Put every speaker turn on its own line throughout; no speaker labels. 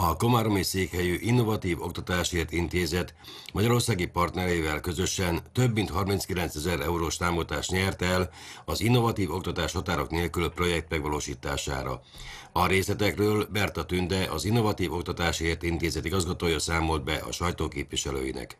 a Komáromi székhelyű Innovatív Oktatásért Intézet Magyarországi partnereivel közösen több mint 39 ezer eurós támogatást nyert el az Innovatív Oktatás Határok Nélkül projekt megvalósítására. A részletekről Berta Tünde, az Innovatív Oktatásért Intézet igazgatója számolt be a sajtóképviselőinek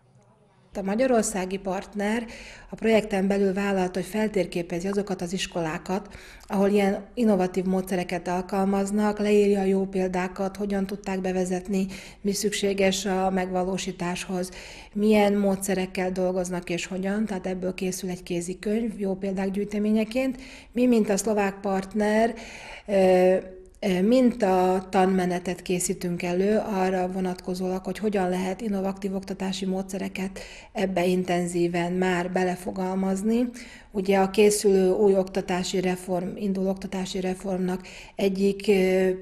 a magyarországi partner a projekten belül vállalt, hogy feltérképezi azokat az iskolákat, ahol ilyen innovatív módszereket alkalmaznak, leírja a jó példákat, hogyan tudták bevezetni, mi szükséges a megvalósításhoz, milyen módszerekkel dolgoznak és hogyan, tehát ebből készül egy kézikönyv jó példák gyűjteményeként. Mi, mint a szlovák partner, mint a tanmenetet készítünk elő arra vonatkozólag, hogy hogyan lehet innovatív oktatási módszereket ebbe intenzíven már belefogalmazni. Ugye a készülő új oktatási reform, indul oktatási reformnak egyik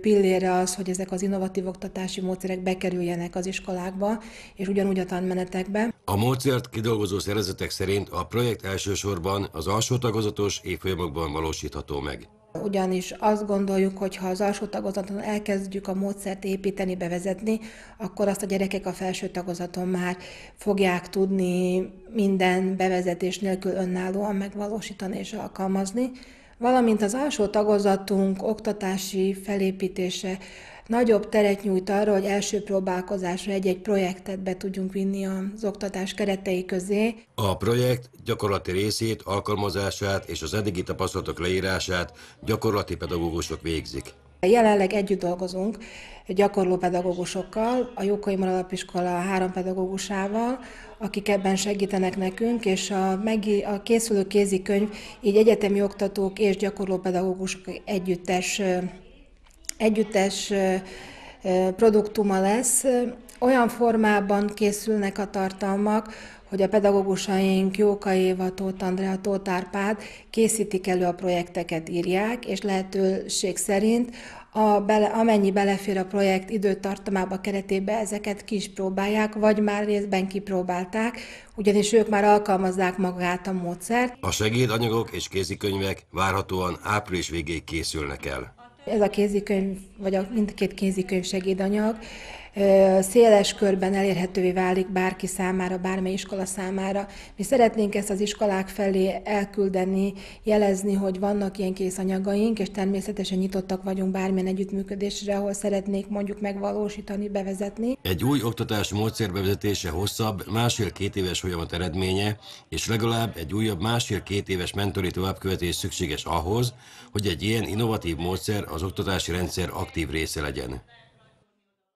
pillére az, hogy ezek az innovatív oktatási módszerek bekerüljenek az iskolákba, és ugyanúgy a tanmenetekbe.
A módszert kidolgozó szervezetek szerint a projekt elsősorban az alsó tagozatos évfolyamokban valósítható meg.
Ugyanis azt gondoljuk, hogy ha az alsó tagozaton elkezdjük a módszert építeni, bevezetni, akkor azt a gyerekek a felső tagozaton már fogják tudni minden bevezetés nélkül önállóan megvalósítani és alkalmazni. Valamint az alsó tagozatunk oktatási felépítése nagyobb teret nyújt arra, hogy első próbálkozásra egy-egy projektet be tudjunk vinni az oktatás keretei közé.
A projekt gyakorlati részét, alkalmazását és az eddigi tapasztalatok leírását gyakorlati pedagógusok végzik.
Jelenleg együtt dolgozunk gyakorló pedagógusokkal, a Jókai Alappiskola három pedagógusával, akik ebben segítenek nekünk, és a, megi, a készülő kézikönyv így egyetemi oktatók és gyakorló pedagógusok együttes együttes produktuma lesz. Olyan formában készülnek a tartalmak, hogy a pedagógusaink Jóka Éva, Tóth Andrea, Tóth Árpád készítik elő a projekteket, írják, és lehetőség szerint a bele, amennyi belefér a projekt időtartamába keretébe, ezeket ki is próbálják, vagy már részben kipróbálták, ugyanis ők már alkalmazzák magát a módszert.
A segédanyagok és kézikönyvek várhatóan április végéig készülnek el.
Ez a kézikönyv, vagy a mindkét kézikönyv segédanyag széles körben elérhetővé válik bárki számára, bármely iskola számára. Mi szeretnénk ezt az iskolák felé elküldeni, jelezni, hogy vannak ilyen anyagaink, és természetesen nyitottak vagyunk bármilyen együttműködésre, ahol szeretnék mondjuk megvalósítani, bevezetni.
Egy új oktatás módszer bevezetése hosszabb, másfél-két éves folyamat eredménye, és legalább egy újabb másfél-két éves mentori továbbkövetés szükséges ahhoz, hogy egy ilyen innovatív módszer az oktatási rendszer aktív része legyen.